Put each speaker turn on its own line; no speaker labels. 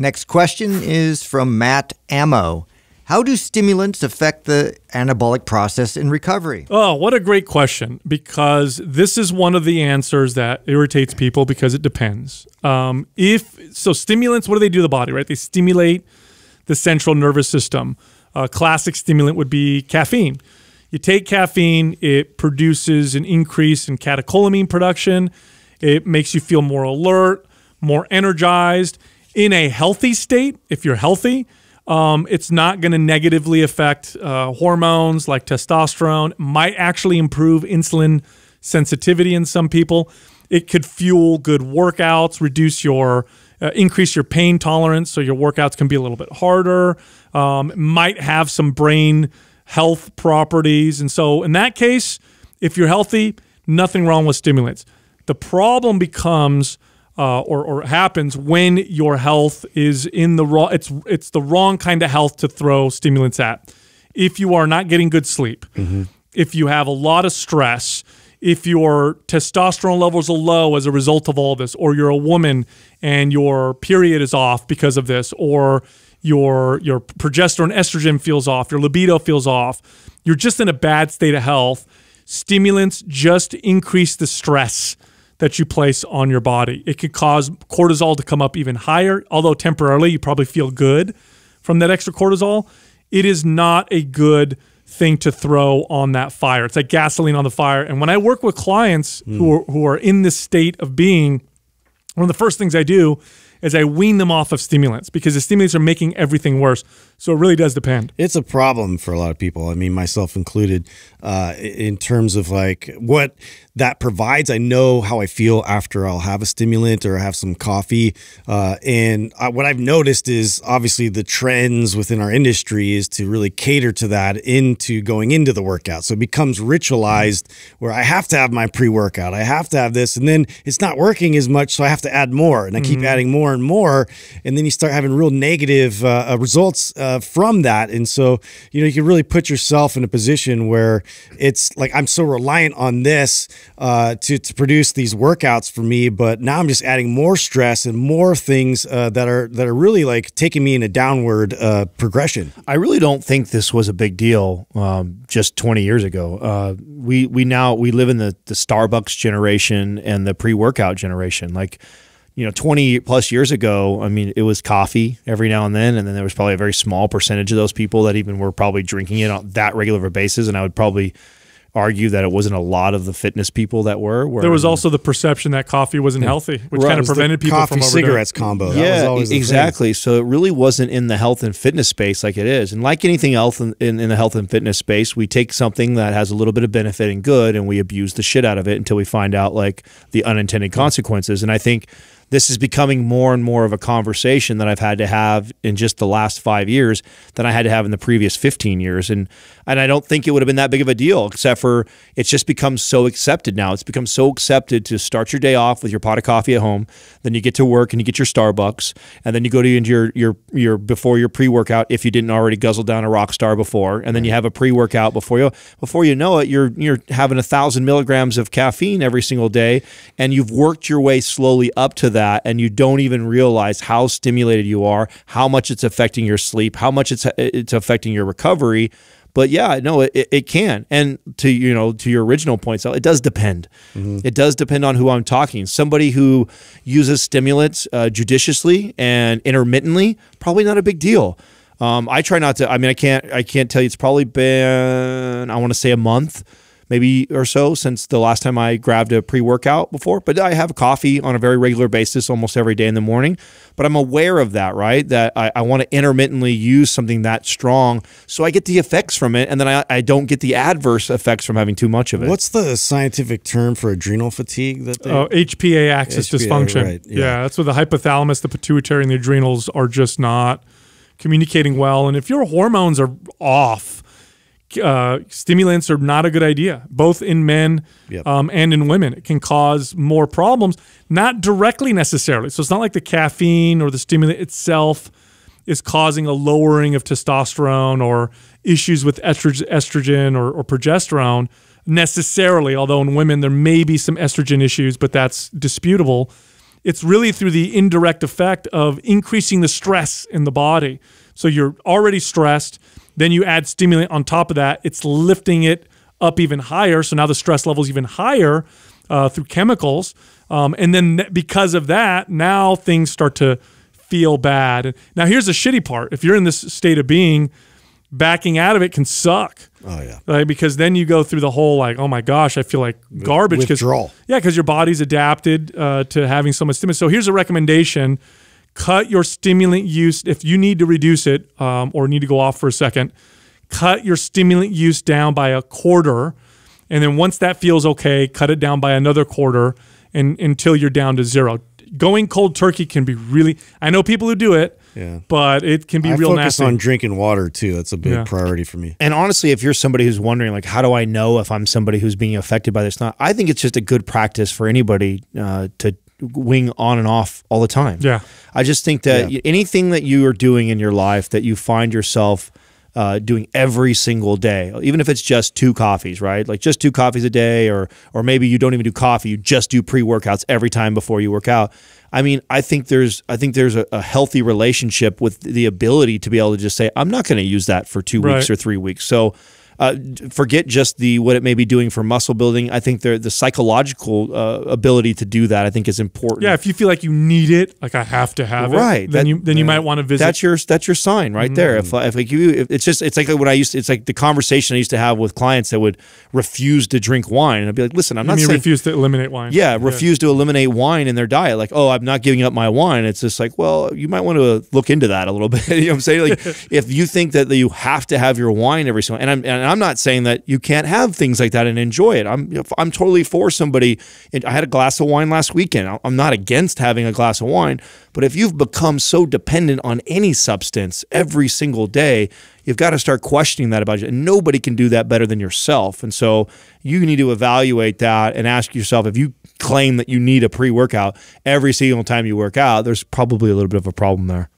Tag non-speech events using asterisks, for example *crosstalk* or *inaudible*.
Next question is from Matt Ammo. How do stimulants affect the anabolic process in recovery? Oh, what a great question because this is one of the answers that irritates people because it depends. Um, if so, stimulants, what do they do to the body, right? They stimulate the central nervous system. A classic stimulant would be caffeine. You take caffeine, it produces an increase in catecholamine production. It makes you feel more alert, more energized in a healthy state, if you're healthy, um, it's not going to negatively affect uh, hormones like testosterone, might actually improve insulin sensitivity in some people. It could fuel good workouts, reduce your uh, increase your pain tolerance so your workouts can be a little bit harder. Um, might have some brain health properties. And so, in that case, if you're healthy, nothing wrong with stimulants. The problem becomes uh, or, or happens when your health is in the wrong it's it's the wrong kind of health to throw stimulants at if you are not getting good sleep mm -hmm. if you have a lot of stress if your testosterone levels are low as a result of all this, or you're a woman and your period is off because of this, or your your progesterone estrogen feels off, your libido feels off, you're just in a bad state of health. Stimulants just increase the stress that you place on your body. It could cause cortisol to come up even higher, although temporarily you probably feel good from that extra cortisol. It is not a good thing to throw on that fire. It's like gasoline on the fire. And when I work with clients mm. who, hmm. are, who are in this state of being, one of the first things I do is I wean them off of stimulants because the stimulants are making everything worse. So it really does depend.
It's a problem for a lot of people. I mean, myself included,
uh, in terms of like
what that provides. I know how I feel after I'll have a stimulant or have some coffee. Uh, and I, what I've noticed is obviously the trends within our industry is to really cater to that into going into the workout. So it becomes ritualized where I have to have my pre workout, I have to have this, and then it's not working as much. So I have to add more and I keep mm -hmm. adding more more and more, and then you start having real negative uh, uh, results uh, from that. And so, you know, you can really put yourself in a position where it's like I'm so reliant on this uh, to to produce these workouts for me, but now I'm just adding more stress and more things uh, that are that are really like taking me in a downward uh, progression. I really don't think this was a big deal um, just 20 years ago. we we now we live in the the Starbucks generation and the pre workout generation, like you know, 20 plus years ago, I mean, it was coffee every now and then. And then there was probably a very small percentage of those people that even were probably drinking it on that regular basis. And I would probably argue that it wasn't a lot of the fitness people that were. there was
also the perception that coffee wasn't yeah. healthy, which right. kind of prevented people coffee, from overdoing. cigarettes combo. yeah, exactly.
So it really wasn't in the health and fitness space like it is. And like anything else in, in, in, the health and fitness space, we take something that has a little bit of benefit and good, and we abuse the shit out of it until we find out like the unintended consequences. And I think this is becoming more and more of a conversation that I've had to have in just the last five years than I had to have in the previous 15 years. And, and I don't think it would have been that big of a deal, except for it's just become so accepted now. It's become so accepted to start your day off with your pot of coffee at home. Then you get to work and you get your Starbucks. And then you go to into your, your, your before your pre workout if you didn't already guzzle down a rock star before. And then you have a pre workout before you, before you know it, you're, you're having a thousand milligrams of caffeine every single day. And you've worked your way slowly up to that that and you don't even realize how stimulated you are, how much it's affecting your sleep, how much it's it's affecting your recovery. But yeah, no, it, it can. And to you know, to your original point, so it does depend. Mm -hmm. It does depend on who I'm talking. Somebody who uses stimulants uh, judiciously and intermittently, probably not a big deal. Um, I try not to. I mean, I can't. I can't tell you. It's probably been I want to say a month maybe or so since the last time I grabbed a pre workout before. But I have coffee on a very regular basis almost every day in the morning. But I'm aware of that, right? That I, I want to intermittently use something that strong so I get the effects from it. And then I, I don't get the adverse effects from having too much of it. What's the scientific term for adrenal fatigue? That they, HPA oh, axis HPA, dysfunction. Right, yeah. yeah,
that's where the hypothalamus, the pituitary, and the adrenals are just not communicating well. And if your hormones are off, uh, stimulants are not a good idea, both in men yep. um, and in women. It can cause more problems, not directly necessarily. So it's not like the caffeine or the stimulant itself is causing a lowering of testosterone or issues with estrogen or, or progesterone necessarily. Although in women, there may be some estrogen issues, but that's disputable. It's really through the indirect effect of increasing the stress in the body. So you're already stressed then you add stimulant on top of that. It's lifting it up even higher. So now the stress level is even higher uh, through chemicals. Um, and then because of that, now things start to feel bad. Now, here's the shitty part. If you're in this state of being, backing out of it can suck. Oh yeah, right? because then you go through the whole like, oh my gosh, I feel like garbage. Withdrawal. Cause, yeah, because your body's adapted uh, to having so much stimulus. So here's a recommendation cut your stimulant use if you need to reduce it um, or need to go off for a second cut your stimulant use down by a quarter and then once that feels okay cut it down by another quarter and until you're down to zero going cold turkey can be really i know people who do it yeah. But it can be I real focus nasty. on
drinking water too. That's a big yeah. priority for me. And honestly, if you're somebody who's wondering, like, how do I know if I'm somebody who's being affected by this? Not, I think it's just a good practice for anybody uh, to wing on and off all the time. Yeah. I just think that yeah. anything that you are doing in your life that you find yourself uh, doing every single day, even if it's just two coffees, right? Like just two coffees a day, or or maybe you don't even do coffee, you just do pre workouts every time before you work out. I mean, I think there's I think there's a, a healthy relationship with the ability to be able to just say, I'm not going to use that for two right. weeks or three weeks. So uh, forget just the what it may be doing for muscle building. I think the psychological uh, ability to do that I think is important.
Yeah, if you feel like you need it, like I have to have right. it, then that, you then you might want to visit. That's your
that's your sign right mm -hmm. there. If if like you, if it's just it's like what I used. To, it's like the conversation I used to have with clients that would refuse to drink wine, and I'd be like, listen, I'm you not saying
refuse to eliminate wine. Yeah, yeah, refuse
to eliminate wine in their diet. Like, oh, I'm not giving up my wine. It's just like, well, you might want to look into that a little *laughs* bit. you know what I'm saying? Like, *laughs* if you think that you have to have your wine every single, and I'm and I'm not saying that you can't have things like that and enjoy it. I'm I'm totally for somebody. I had a glass of wine last weekend. I'm not against having a glass of wine, but if you've become so dependent on any substance every single day, you've got to start questioning that about you. And nobody can do that better than yourself. And so you need to evaluate that and ask yourself if you claim that you need a pre-workout every single time you work out, there's probably a little bit of a problem there.